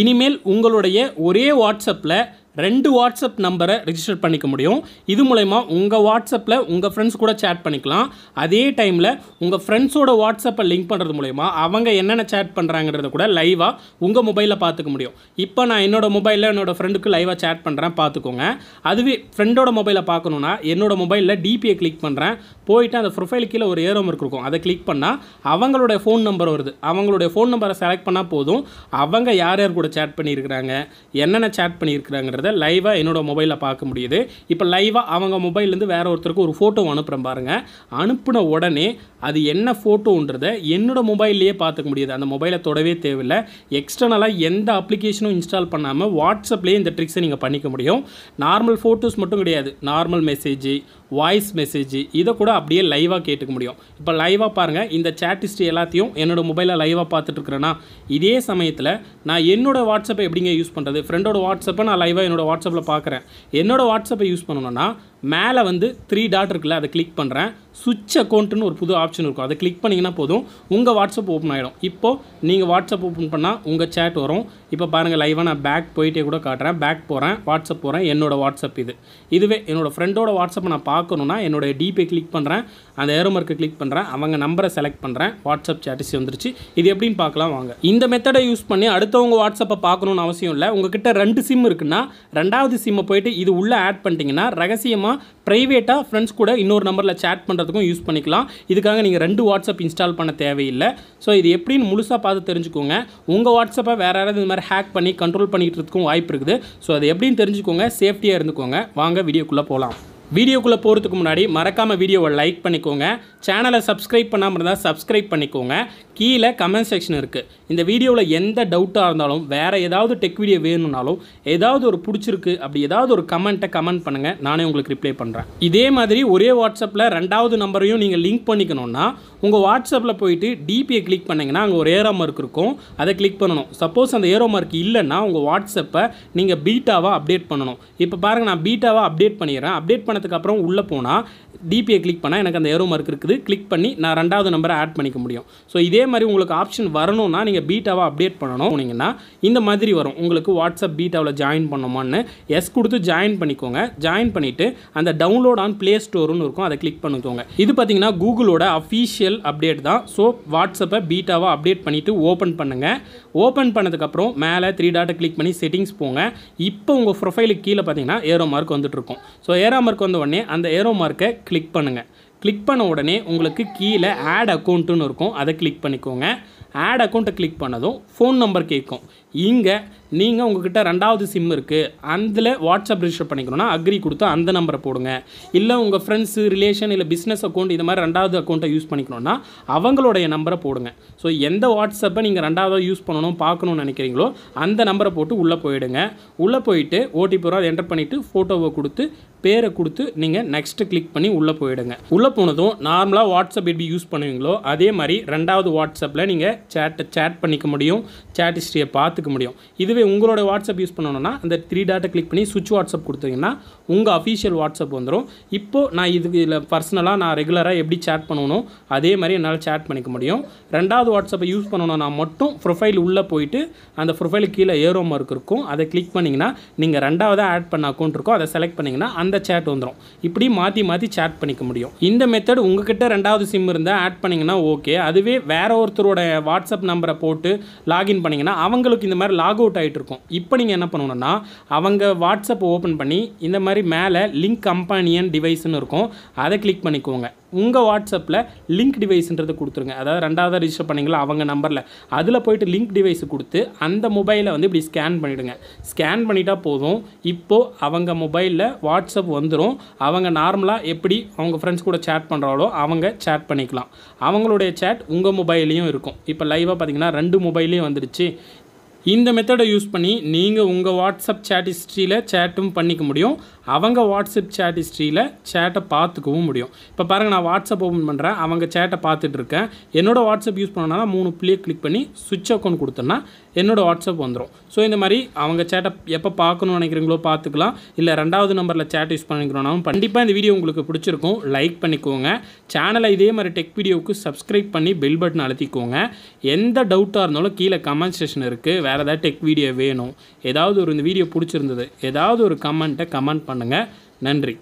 இனிமேல் உங்களுடைய ஒரே வாட்ஸ்அப்பில் ரெண்டு வாட்ஸ்அப் நம்பரை ரிஜிஸ்டர் பண்ணிக்க முடியும் இது மூலயமா உங்கள் வாட்ஸ்அப்பில் உங்கள் ஃப்ரெண்ட்ஸ் கூட சேட் பண்ணிக்கலாம் அதே டைமில் உங்கள் ஃப்ரெண்ட்ஸோட வாட்ஸ்அப்பை லிங்க் பண்ணுறது மூலயமா அவங்க என்னென்ன சேட் பண்ணுறாங்கன்றத கூட லைவாக உங்கள் மொபைலில் பார்த்துக்க முடியும் இப்போ நான் என்னோடய மொபைலில் என்னோடய ஃப்ரெண்டுக்கு லைவாக சேட் பண்ணுறேன் பார்த்துக்கோங்க அதுவே ஃப்ரெண்டோட மொபைலில் பார்க்கணுன்னா என்னோடய மொபைலில் டிபியை கிளிக் பண்ணுறேன் போயிட்டு அந்த ப்ரொஃபைல் கீழே ஒரு ஏரோ இருக்கும் அதை கிளிக் பண்ணால் அவங்களுடைய ஃபோன் நம்பர் வருது அவங்களுடைய ஃபோன் நம்பரை செலக்ட் பண்ணால் போதும் அவங்க யார் யார் கூட சேட் பண்ணியிருக்கிறாங்க என்னென்ன சேட் பண்ணியிருக்கிறாங்கிறத அப்படிங்கிறத லைவாக என்னோடய மொபைலில் பார்க்க முடியுது இப்போ லைவாக அவங்க மொபைல்லேருந்து வேறு ஒருத்தருக்கு ஒரு ஃபோட்டோ அனுப்புகிறேன் பாருங்கள் அனுப்பின உடனே அது என்ன ஃபோட்டோன்றதை என்னோடய மொபைல்லையே பார்த்துக்க முடியுது அந்த மொபைலை தொடவே தேவையில்லை எக்ஸ்டர்னலாக எந்த அப்ளிகேஷனும் இன்ஸ்டால் பண்ணாமல் வாட்ஸ்அப்லேயே இந்த ட்ரிக்ஸை நீங்கள் பண்ணிக்க முடியும் நார்மல் ஃபோட்டோஸ் மட்டும் கிடையாது நார்மல் மெசேஜ் வாய்ஸ் மெசேஜ் இதை கூட அப்படியே லைவாக கேட்டுக்க முடியும் இப்போ லைவாக பாருங்கள் இந்த சேட் ஹிஸ்ட்ரி எல்லாத்தையும் என்னோடய மொபைலில் லைவாக இருக்கிறேன்னா இதே சமயத்தில் நான் என்னோடய வாட்ஸ்அப்பை எப்படிங்க யூஸ் பண்ணுறது ஃப்ரெண்டோட வாட்ஸ்அப்பை நான் லைவாக என்னோட என்னோடய வாட்ஸ்அப்பில் பார்க்குறேன் என்னோடய வாட்ஸ்அப்பை யூஸ் பண்ணணும்னா மேலே வந்து த்ரீ டாட் இருக்குல்ல அதை கிளிக் பண்ணுறேன் சுவிட்ச் அக்கௌண்ட்டுன்னு ஒரு புது ஆப்ஷன் இருக்கும் அதை கிளிக் பண்ணிங்கன்னா போதும் உங்கள் வாட்ஸ்அப் ஓப்பன் ஆகிடும் இப்போது நீங்கள் வாட்ஸ்அப் ஓப்பன் பண்ணால் உங்கள் சேட் வரும் இப்போ பாருங்கள் லைவாக நான் பேக் போயிட்டே கூட காட்டுறேன் பேக் போகிறேன் வாட்ஸ்அப் போகிறேன் என்னோடய வாட்ஸ்அப் இது இதுவே என்னோடய ஃப்ரெண்டோட வாட்ஸ்அப்பை நான் பார்க்கணுன்னா என்னோடய டிபே கிளிக் பண்ணுறேன் அந்த ஏரோ கிளிக் பண்ணுறேன் அவங்க நம்பரை செலக்ட் பண்ணுறேன் வாட்ஸ்அப் சேட்டஸ் வந்துருச்சு இது எப்படின்னு பார்க்கலாம் வாங்க இந்த மெத்தடை யூஸ் பண்ணி அடுத்தவங்க வாட்ஸ்அப்பை பார்க்கணுன்னு அவசியம் இல்லை உங்கள் கிட்டே ரெண்டு சிம் இருக்குன்னா ரெண்டாவது சிம்மை போயிட்டு இது உள்ளே ஆட் பண்ணிட்டீங்கன்னா ரகசியமாக அதுக்கப்புறமா ப்ரைவேட்டாக ஃப்ரெண்ட்ஸ் கூட இன்னொரு நம்பரில் சேட் பண்ணுறதுக்கும் யூஸ் பண்ணிக்கலாம் இதுக்காக நீங்கள் ரெண்டு வாட்ஸ்அப் இன்ஸ்டால் பண்ண தேவையில்லை ஸோ இது எப்படின்னு முழுசாக பார்த்து தெரிஞ்சுக்கோங்க உங்கள் வாட்ஸ்அப்பை வேறு யாராவது இந்த மாதிரி ஹேக் பண்ணி கண்ட்ரோல் பண்ணிகிட்டு இருக்கும் வாய்ப்பு இருக்குது ஸோ அது எப்படின்னு தெரிஞ்சுக்கோங்க சேஃப்டியாக இருந்துக்கோங்க வாங்க வீடியோக்குள்ளே போகலாம் வீடியோக்குள்ளே போகிறதுக்கு முன்னாடி மறக்காமல் வீடியோவை லைக் பண்ணிக்கோங்க சேனலை சப்ஸ்கிரைப் பண்ணாமல் இருந்தால் சப்ஸ்கிரைப் பண்ணிக்கோங்க கீழே கமெண்ட் செக்ஷன் இருக்குது இந்த வீடியோவில் எந்த டவுட்டாக இருந்தாலும் வேறு ஏதாவது டெக் வீடியோ வேணும்னாலும் ஏதாவது ஒரு பிடிச்சிருக்கு அப்படி ஏதாவது ஒரு கமெண்ட்டை கமெண்ட் பண்ணுங்கள் நானே உங்களுக்கு ரிப்ளை பண்ணுறேன் இதே மாதிரி ஒரே வாட்ஸ்அப்பில் ரெண்டாவது நம்பரையும் நீங்கள் லிங்க் பண்ணிக்கணும்னா உங்கள் வாட்ஸ்அப்பில் போயிட்டு டிபியை கிளிக் பண்ணிங்கன்னா அங்கே ஒரு ஏரோ மார்க் இருக்கும் அதை கிளிக் பண்ணணும் சப்போஸ் அந்த ஏரோ மார்க் இல்லைன்னா உங்கள் வாட்ஸ்அப்பை நீங்கள் பீட்டாவாக அப்டேட் பண்ணணும் இப்போ பாருங்கள் நான் பீட்டாவாக அப்டேட் பண்ணிடுறேன் அப்டேட் பண்ணதுக்கப்புறம் உள்ளே போனால் டிபியை கிளிக் பண்ணால் எனக்கு அந்த ஏரோ மார்க் இருக்குது கிளிக் பண்ணி நான் ரெண்டாவது நம்பரை ஆட் பண்ணிக்க முடியும் ஸோ இதே மாதிரி உங்களுக்கு ஆப்ஷன் வரணும்னா நீங்கள் பீட்டாவை அப்டேட் பண்ணணும் போனீங்கன்னா இந்த மாதிரி வரும் உங்களுக்கு வாட்ஸ்அப் பீட்டாவில் ஜாயின் பண்ணோமான்னு எஸ் கொடுத்து ஜாயின் பண்ணிக்கோங்க ஜாயின் பண்ணிவிட்டு அந்த டவுன்லோட் ஆன் ப்ளே ஸ்டோர்னு இருக்கும் அதை கிளிக் பண்ணிக்கோங்க இது பார்த்தீங்கன்னா கூகுளோட அஃபீஷியல் அப்டேட் தான் ஸோ வாட்ஸ்அப்பை பீட்டாவாக அப்டேட் பண்ணிவிட்டு ஓப்பன் பண்ணுங்கள் ஓப்பன் பண்ணதுக்கப்புறம் மேலே த்ரீ டாட்டை கிளிக் பண்ணி செட்டிங்ஸ் போங்க இப்போ உங்கள் ப்ரொஃபைலுக்கு கீழே பார்த்தீங்கன்னா ஏரோ மார்க் இருக்கும் ஸோ ஏரோ மார்க் வந்த உடனே அந்த ஏரோ மார்க்கை கிளிக் பண்ணுங்கள் கிளிக் பண்ண உடனே உங்களுக்கு கீழே ஆட் அக்கௌண்ட்டுன்னு இருக்கும் அதை கிளிக் பண்ணிக்கோங்க ஆட் அக்கௌண்ட்டை கிளிக் பண்ணதும் ஃபோன் நம்பர் கேட்கும் இங்கே நீங்கள் உங்ககிட்ட ரெண்டாவது சிம் இருக்குது அதில் வாட்ஸ்அப் ரிஜிஸ்டர் பண்ணிக்கணும்னா அக்ரி கொடுத்து அந்த நம்பரை போடுங்க இல்லை உங்கள் ஃப்ரெண்ட்ஸு ரிலேஷன் இல்லை பிஸ்னஸ் அக்கௌண்ட் இது மாதிரி ரெண்டாவது அக்கௌண்ட்டை யூஸ் பண்ணிக்கணும்னா அவங்களுடைய நம்பரை போடுங்க ஸோ எந்த வாட்ஸ்அப்பை நீங்கள் ரெண்டாவதாக யூஸ் பண்ணணும் பார்க்கணும்னு நினைக்கிறீங்களோ அந்த நம்பரை போட்டு உள்ளே போயிடுங்க உள்ளே போயிட்டு ஓடிபி வரும் அதை என்டர் பண்ணிவிட்டு ஃபோட்டோவை கொடுத்து பேரை கொடுத்து நீங்கள் நெக்ஸ்ட்டு கிளிக் பண்ணி உள்ளே போயிடுங்க உள்ளே போனதும் நார்மலாக வாட்ஸ்அப் எப்படி யூஸ் பண்ணுவீங்களோ அதே மாதிரி ரெண்டாவது வாட்ஸ்அப்பில் நீங்கள் சேட்டை சேட் பண்ணிக்க முடியும் சேட் ஹிஸ்ட்ரியை பார்த்துக்க முடியும் இது இதுவே உங்களோட வாட்ஸ்அப் யூஸ் பண்ணணும்னா அந்த த்ரீ டாட்டை கிளிக் பண்ணி சுவிட்ச் வாட்ஸ்அப் கொடுத்தீங்கன்னா உங்கள் அஃபீஷியல் வாட்ஸ்அப் வந்துடும் இப்போது நான் இதுக்கு இதில் பர்சனலாக நான் ரெகுலராக எப்படி சேட் பண்ணணும் அதே மாதிரி என்னால் சேட் பண்ணிக்க முடியும் ரெண்டாவது வாட்ஸ்அப்பை யூஸ் பண்ணணும்னா மட்டும் ப்ரொஃபைல் உள்ளே போயிட்டு அந்த ப்ரொஃபைலுக்கு கீழே ஏரோ மார்க் இருக்கும் அதை கிளிக் பண்ணிங்கன்னா நீங்கள் ரெண்டாவதாக ஆட் பண்ண அக்கௌண்ட் இருக்கோ அதை செலக்ட் பண்ணிங்கன்னா அந்த சேட் வந்துடும் இப்படி மாற்றி மாற்றி சேட் பண்ணிக்க முடியும் இந்த மெத்தட் உங்ககிட்ட ரெண்டாவது சிம் இருந்தால் ஆட் பண்ணிங்கன்னா ஓகே அதுவே வேற ஒருத்தரோட வாட்ஸ்அப் நம்பரை போட்டு லாகின் பண்ணிங்கன்னா அவங்களுக்கு இந்த மாதிரி லாக் அவுட் ஆகிட்டு இருக்கும் இப்போ நீங்கள் என்ன பண்ணணுன்னா அவங்க வாட்ஸ்அப் ஓப்பன் பண்ணி இந்த மாதிரி மேலே லிங்க் கம்பானியன் டிவைஸ்னு இருக்கும் அதை கிளிக் பண்ணிக்கோங்க உங்கள் வாட்ஸ்அப்பில் லிங்க் டிவைஸ்ன்றது கொடுத்துருங்க அதாவது ரெண்டாவது ரிஜிஸ்டர் பண்ணிங்களா அவங்க நம்பரில் அதில் போயிட்டு லிங்க் டிவைஸ் கொடுத்து அந்த மொபைலை வந்து இப்படி ஸ்கேன் பண்ணிவிடுங்க ஸ்கேன் பண்ணிட்டா போதும் இப்போது அவங்க மொபைலில் வாட்ஸ்அப் வந்துடும் அவங்க நார்மலாக எப்படி அவங்க ஃப்ரெண்ட்ஸ் கூட சேட் பண்ணுறாலோ அவங்க சேட் பண்ணிக்கலாம் அவங்களுடைய சேட் உங்கள் மொபைலையும் இருக்கும் இப்போ லைவாக பார்த்தீங்கன்னா ரெண்டு மொபைல்லையும் வந்துடுச்சு இந்த மெத்தடை யூஸ் பண்ணி நீங்கள் உங்கள் வாட்ஸ்அப் சேட் ஹிஸ்ட்ரியில் சேட்டும் பண்ணிக்க முடியும் அவங்க வாட்ஸ்அப் சேட் ஹிஸ்ட்ரியில் சேட்டை பார்த்துக்கவும் முடியும் இப்போ பாருங்கள் நான் வாட்ஸ்அப் ஓப்பன் பண்ணுறேன் அவங்க சேட்டை பார்த்துட்டு இருக்கேன் என்னோடய வாட்ஸ்அப் யூஸ் பண்ணனால மூணு பிள்ளையை கிளிக் பண்ணி சுவிச் அக்கௌண்ட் கொடுத்தோன்னா என்னோடய வாட்ஸ்அப் வந்துடும் ஸோ இந்த மாதிரி அவங்க சேட்டை எப்போ பார்க்கணும்னு நினைக்கிறீங்களோ பார்த்துக்கலாம் இல்லை ரெண்டாவது நம்பரில் சேட் யூஸ் பண்ணிக்கிறோம்னாலும் கண்டிப்பாக இந்த வீடியோ உங்களுக்கு பிடிச்சிருக்கும் லைக் பண்ணிக்கோங்க சேனலை இதே மாதிரி டெக் வீடியோவுக்கு சப்ஸ்கிரைப் பண்ணி பெல் பட்டன் அழுத்திக்கோங்க எந்த டவுட்டாக இருந்தாலும் கீழே கமெண்ட் செஷன் இருக்குது வேறு வேறு ஏதாவது டெக் வீடியோ வேணும் ஏதாவது ஒரு இந்த வீடியோ பிடிச்சிருந்தது ஏதாவது ஒரு கமெண்ட்டை கமெண்ட் பண்ணுங்கள் நன்றி